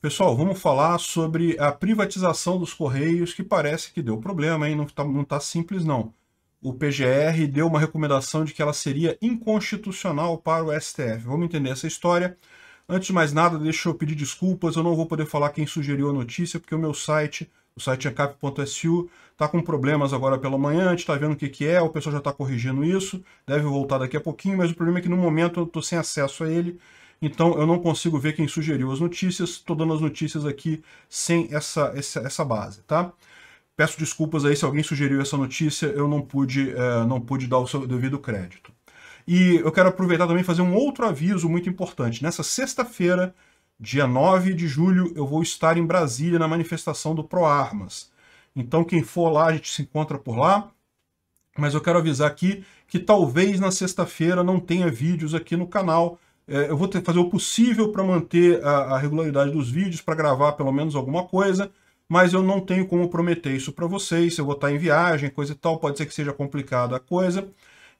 Pessoal, vamos falar sobre a privatização dos Correios, que parece que deu problema, hein? Não está tá simples, não. O PGR deu uma recomendação de que ela seria inconstitucional para o STF. Vamos entender essa história. Antes de mais nada, deixa eu pedir desculpas, eu não vou poder falar quem sugeriu a notícia, porque o meu site, o site ancap.su, é está com problemas agora pela manhã, a gente está vendo o que, que é, o pessoal já está corrigindo isso, deve voltar daqui a pouquinho, mas o problema é que no momento eu estou sem acesso a ele, então eu não consigo ver quem sugeriu as notícias, estou dando as notícias aqui sem essa, essa, essa base, tá? Peço desculpas aí se alguém sugeriu essa notícia, eu não pude, é, não pude dar o seu devido crédito. E eu quero aproveitar também e fazer um outro aviso muito importante. Nessa sexta-feira, dia 9 de julho, eu vou estar em Brasília na manifestação do ProArmas. Então quem for lá, a gente se encontra por lá. Mas eu quero avisar aqui que talvez na sexta-feira não tenha vídeos aqui no canal, é, eu vou ter, fazer o possível para manter a, a, regularidade dos vídeos, para gravar pelo menos alguma coisa, mas eu não tenho como prometer isso para vocês, eu vou estar tá em viagem, coisa e tal, pode ser que seja complicada a coisa.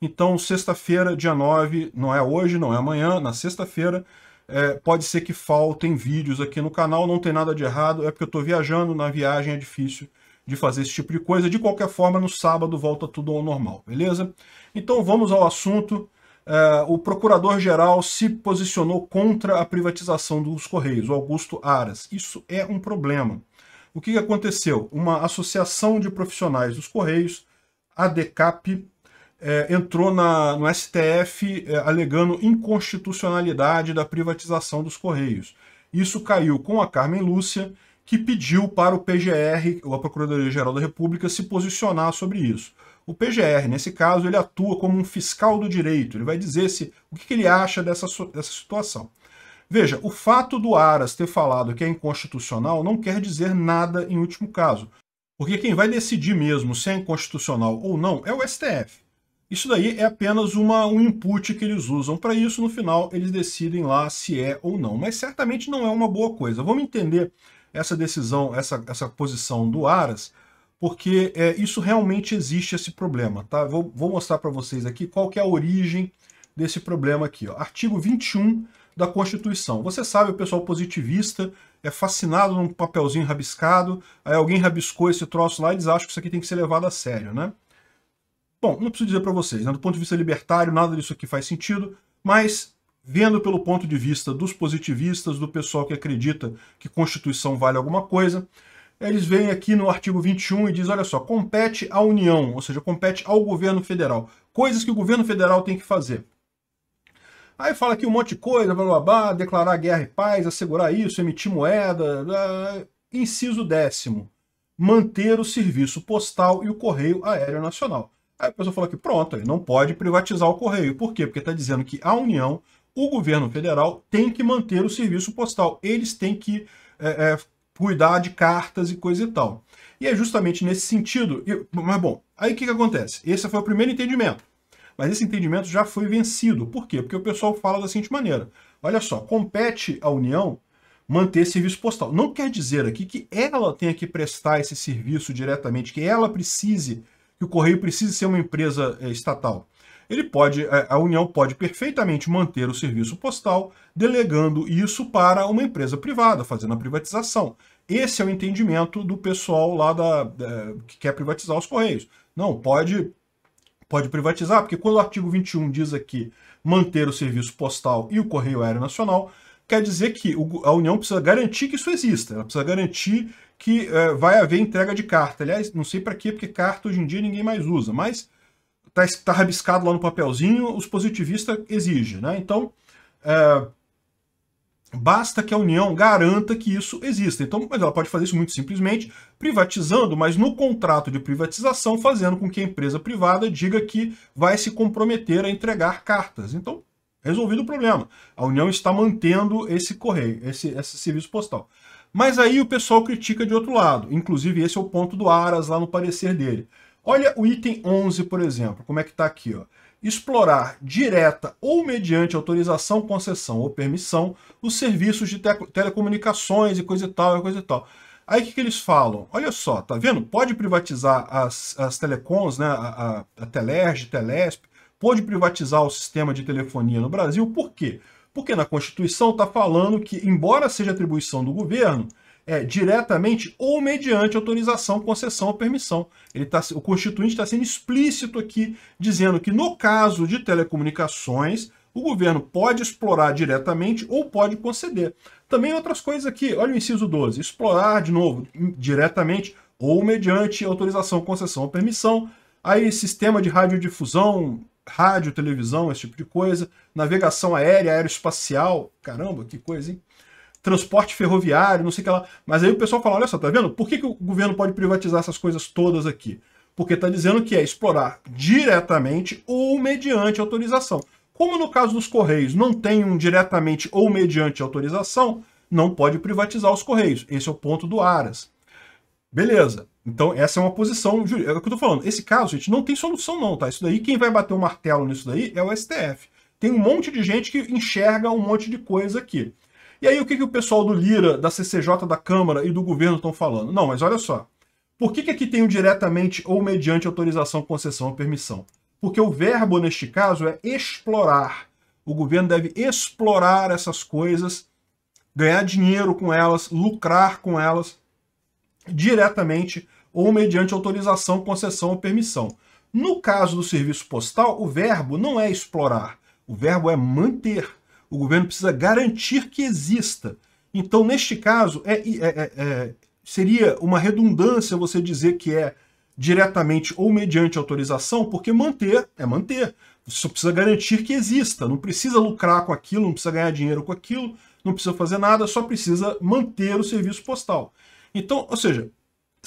Então, sexta-feira, dia 9, não é hoje, não é amanhã, na sexta-feira, é, pode ser que faltem vídeos aqui no canal, não tem nada de errado, é porque eu estou viajando, na viagem é difícil de fazer esse tipo de coisa. De qualquer forma, no sábado volta tudo ao normal, beleza? Então vamos ao assunto. Uh, o procurador-geral se posicionou contra a privatização dos Correios, o Augusto Aras. Isso é um problema. O que, que aconteceu? Uma associação de profissionais dos Correios, a DECAP, eh, entrou na, no STF eh, alegando inconstitucionalidade da privatização dos Correios. Isso caiu com a Carmen Lúcia, que pediu para o PGR, a Procuradoria-Geral da República, se posicionar sobre isso. O PGR, nesse caso, ele atua como um fiscal do direito, ele vai dizer se o que, que ele acha dessa, dessa situação. Veja, o fato do Aras ter falado que é inconstitucional não quer dizer nada em último caso, porque quem vai decidir mesmo se é inconstitucional ou não é o STF. Isso daí é apenas uma, um input que eles usam para isso, no final eles decidem lá se é ou não, mas certamente não é uma boa coisa. Vamos entender essa decisão, essa, essa posição do Aras, porque é, isso realmente existe esse problema, tá? Vou, vou mostrar para vocês aqui qual que é a origem desse problema aqui. Ó. Artigo 21 da Constituição. Você sabe, o pessoal positivista é fascinado num papelzinho rabiscado, aí alguém rabiscou esse troço lá e eles acham que isso aqui tem que ser levado a sério, né? Bom, não preciso dizer para vocês, né? do ponto de vista libertário, nada disso aqui faz sentido, mas vendo pelo ponto de vista dos positivistas, do pessoal que acredita que Constituição vale alguma coisa, eles vêm aqui no artigo 21 e diz, olha só, compete à União, ou seja, compete ao governo federal. Coisas que o governo federal tem que fazer. Aí fala aqui um monte de coisa, blá, blá, blá declarar guerra e paz, assegurar isso, emitir moeda. Blá, inciso décimo, manter o serviço postal e o correio aéreo nacional. Aí a pessoa fala que pronto, ele não pode privatizar o correio. Por quê? Porque está dizendo que a União, o governo federal, tem que manter o serviço postal. Eles têm que é, é, cuidar de cartas e coisa e tal. E é justamente nesse sentido. Eu, mas bom, aí o que, que acontece? Esse foi o primeiro entendimento. Mas esse entendimento já foi vencido. Por quê? Porque o pessoal fala da seguinte maneira: olha só, compete à União manter serviço postal. Não quer dizer aqui que ela tenha que prestar esse serviço diretamente, que ela precise, que o correio precise ser uma empresa é, estatal ele pode, é, a União pode perfeitamente manter o serviço postal, delegando isso para uma empresa privada, fazendo a privatização. Esse é o entendimento do pessoal lá da, da é, que quer privatizar os Correios. Não, pode, pode privatizar, porque quando o artigo 21 diz aqui manter o serviço postal e o Correio Aéreo Nacional, quer dizer que a União precisa garantir que isso exista, ela precisa garantir que é, vai haver entrega de carta. Aliás, não sei para quê, porque carta hoje em dia ninguém mais usa, mas tá, tá rabiscado lá no papelzinho, os positivistas exigem, né? Então, é, basta que a União garanta que isso exista. Então, mas ela pode fazer isso muito simplesmente privatizando, mas no contrato de privatização fazendo com que a empresa privada diga que vai se comprometer a entregar cartas. Então, resolvido o problema. A União está mantendo esse correio, esse, esse serviço postal. Mas aí o pessoal critica de outro lado. Inclusive, esse é o ponto do Aras lá no parecer dele. Olha o item 11, por exemplo, como é que está aqui. Ó. Explorar direta ou mediante autorização, concessão ou permissão os serviços de te telecomunicações e coisa e tal, e coisa e tal. Aí o que, que eles falam? Olha só, tá vendo? Pode privatizar as, as telecoms, né? a, a, a Telesp, pode privatizar o sistema de telefonia no Brasil. Por quê? Porque na Constituição está falando que, embora seja atribuição do governo, é, diretamente ou mediante autorização, concessão ou permissão. Ele tá, o Constituinte está sendo explícito aqui, dizendo que no caso de telecomunicações, o governo pode explorar diretamente ou pode conceder. Também outras coisas aqui, olha o inciso 12, explorar de novo diretamente ou mediante autorização, concessão ou permissão. Aí sistema de radiodifusão, rádio, televisão, esse tipo de coisa, navegação aérea, aeroespacial, caramba, que coisa, hein? transporte ferroviário, não sei o que lá. Mas aí o pessoal fala, olha só, tá vendo? Por que, que o governo pode privatizar essas coisas todas aqui? Porque está dizendo que é explorar diretamente ou mediante autorização. Como no caso dos Correios não tem um diretamente ou mediante autorização, não pode privatizar os Correios. Esse é o ponto do Aras. Beleza. Então, essa é uma posição jurídica. É o que eu tô falando. Esse caso, gente, não tem solução, não, tá? Isso daí, quem vai bater o martelo nisso daí é o STF. Tem um monte de gente que enxerga um monte de coisa aqui. E aí o que, que o pessoal do Lira, da CCJ, da Câmara e do governo estão falando? Não, mas olha só. Por que, que aqui tem o diretamente ou mediante autorização, concessão ou permissão? Porque o verbo, neste caso, é explorar. O governo deve explorar essas coisas, ganhar dinheiro com elas, lucrar com elas, diretamente ou mediante autorização, concessão ou permissão. No caso do serviço postal, o verbo não é explorar, o verbo é manter. O governo precisa garantir que exista. Então, neste caso, é, é, é, é, seria uma redundância você dizer que é diretamente ou mediante autorização, porque manter é manter. Você só precisa garantir que exista. Não precisa lucrar com aquilo, não precisa ganhar dinheiro com aquilo, não precisa fazer nada, só precisa manter o serviço postal. Então, ou seja,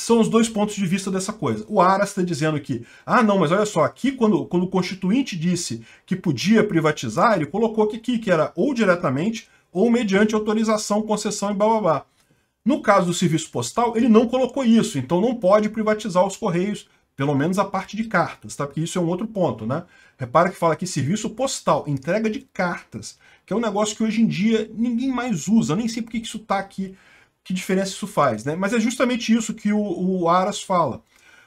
são os dois pontos de vista dessa coisa. O Aras está dizendo que, ah, não, mas olha só, aqui quando, quando o constituinte disse que podia privatizar, ele colocou que aqui, que era ou diretamente ou mediante autorização, concessão e bababá. No caso do serviço postal, ele não colocou isso, então não pode privatizar os correios, pelo menos a parte de cartas, tá? Porque isso é um outro ponto, né? Repara que fala aqui serviço postal, entrega de cartas, que é um negócio que hoje em dia ninguém mais usa, nem sei porque que isso está aqui que diferença isso faz, né? Mas é justamente isso que o, o Aras fala.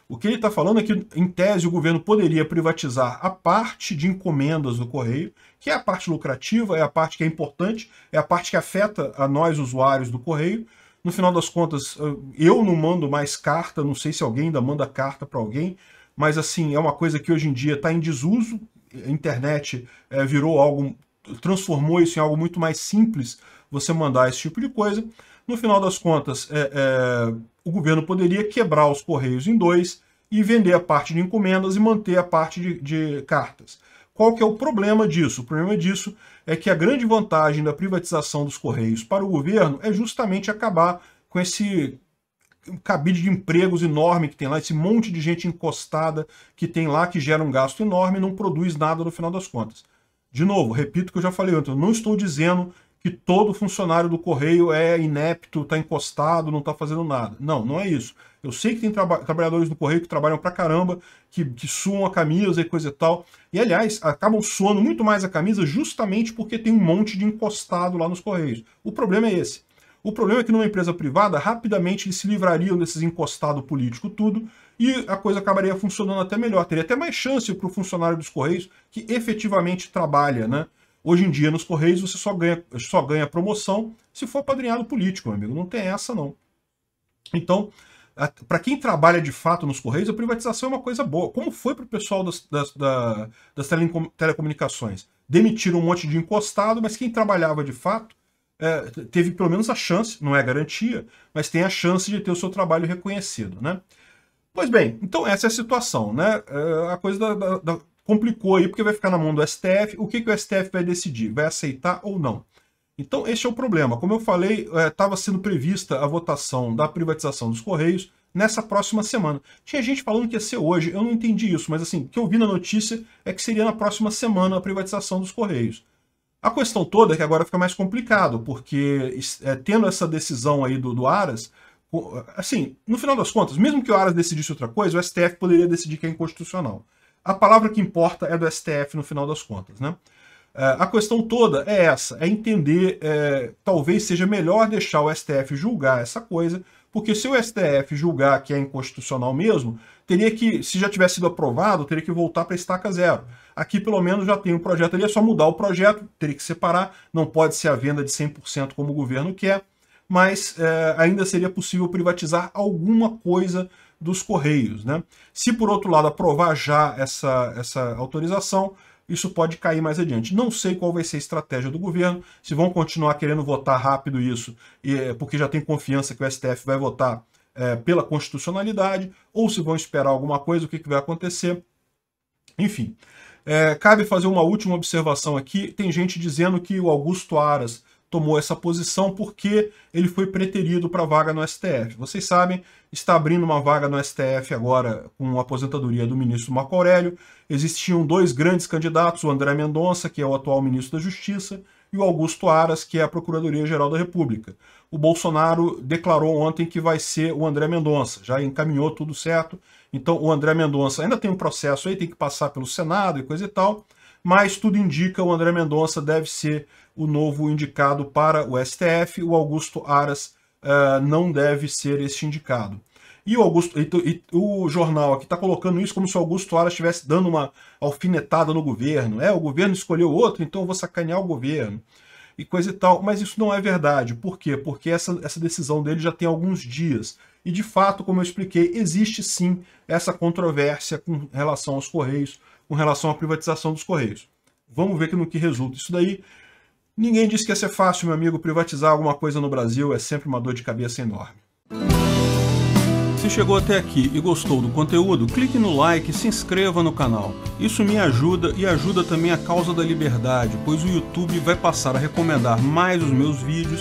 O que ele está falando é que, em tese, o governo poderia privatizar a parte de encomendas do correio, que é a parte lucrativa, é a parte que é importante, é a parte que afeta a nós, usuários do correio. No final das contas, ah, eu não mando mais carta, não sei se alguém ainda manda carta para alguém, mas assim, é uma coisa que hoje em dia está em desuso. A internet é, virou algo, transformou isso em algo muito mais simples você mandar esse tipo de coisa. No final das contas, é, é, o governo poderia quebrar os Correios em dois e vender a parte de encomendas e manter a parte de, de cartas. Qual que é o problema disso? O problema disso é que a grande vantagem da privatização dos Correios para o governo é justamente acabar com esse cabide de empregos enorme que tem lá, esse monte de gente encostada que tem lá, que gera um gasto enorme e não produz nada no final das contas. De novo, repito o que eu já falei antes, eu não estou dizendo que todo funcionário do correio é inepto, está encostado, não está fazendo nada. Não, não é isso. Eu sei que tem traba trabalhadores do correio que trabalham pra caramba, que, que suam a camisa e coisa e tal. E, aliás, acabam suando muito mais a camisa justamente porque tem um monte de encostado lá nos correios. O problema é esse. O problema é que numa empresa privada, rapidamente eles se livrariam desses encostado político tudo e a coisa acabaria funcionando até melhor. Teria até mais chance para o funcionário dos correios que efetivamente trabalha, né? Hoje em dia, nos Correios, você só ganha, só ganha promoção se for padrinhado político, meu amigo. Não tem essa, não. Então, para quem trabalha de fato nos Correios, a privatização é uma coisa boa. Como foi para o pessoal das, das, das, telecomunicações? Demitiram um monte de encostado, mas quem trabalhava de fato é, teve pelo menos a chance, não é garantia, mas tem a chance de ter o seu trabalho reconhecido, né? Pois bem, então essa é a situação, né? É a coisa da, da, complicou aí, porque vai ficar na mão do STF. O que, que o STF vai decidir? Vai aceitar ou não? Então, este é o problema. Como eu falei, estava é, sendo prevista a votação da privatização dos Correios nessa próxima semana. Tinha gente falando que ia ser hoje, eu não entendi isso, mas assim, o que eu vi na notícia é que seria na próxima semana a privatização dos Correios. A questão toda é que agora fica mais complicado, porque é, tendo essa decisão aí do, do Aras, assim, no final das contas, mesmo que o Aras decidisse outra coisa, o STF poderia decidir que é inconstitucional a palavra que importa é do STF no final das contas. Né? É, a questão toda é essa, é entender, é, talvez seja melhor deixar o STF julgar essa coisa, porque se o STF julgar que é inconstitucional mesmo, teria que, se já tivesse sido aprovado, teria que voltar para a estaca zero. Aqui, pelo menos, já tem um projeto ali, é só mudar o projeto, teria que separar, não pode ser a venda de 100% como o governo quer, mas é, ainda seria possível privatizar alguma coisa dos Correios. Né? Se, por outro lado, aprovar já essa, essa autorização, isso pode cair mais adiante. Não sei qual vai ser a estratégia do governo, se vão continuar querendo votar rápido isso, é, porque já tem confiança que o STF vai votar é, pela constitucionalidade, ou se vão esperar alguma coisa, o que, que vai acontecer. Enfim, é, cabe fazer uma última observação aqui. Tem gente dizendo que o Augusto Aras tomou essa posição porque ele foi preterido para a vaga no STF. Vocês sabem, está abrindo uma vaga no STF agora com a aposentadoria do ministro Marco Aurélio. Existiam dois grandes candidatos, o André Mendonça, que é o atual ministro da Justiça, e o Augusto Aras, que é a Procuradoria-Geral da República. O Bolsonaro declarou ontem que vai ser o André Mendonça, já encaminhou tudo certo. Então o André Mendonça ainda tem um processo aí, tem que passar pelo Senado e coisa e tal mas tudo indica o André Mendonça deve ser o novo indicado para o STF, o Augusto Aras uh, não deve ser este indicado. E o, Augusto, e, e, o jornal aqui está colocando isso como se o Augusto Aras estivesse dando uma alfinetada no governo. É, o governo escolheu outro, então eu vou sacanear o governo. E coisa e tal. Mas isso não é verdade. Por quê? Porque essa, essa decisão dele já tem alguns dias. E de fato, como eu expliquei, existe sim essa controvérsia com relação aos Correios, com relação à privatização dos Correios. Vamos ver no que resulta isso daí. Ninguém disse que ia ser é fácil, meu amigo. Privatizar alguma coisa no Brasil é sempre uma dor de cabeça enorme. Se chegou até aqui e gostou do conteúdo, clique no like e se inscreva no canal. Isso me ajuda e ajuda também a causa da liberdade, pois o YouTube vai passar a recomendar mais os meus vídeos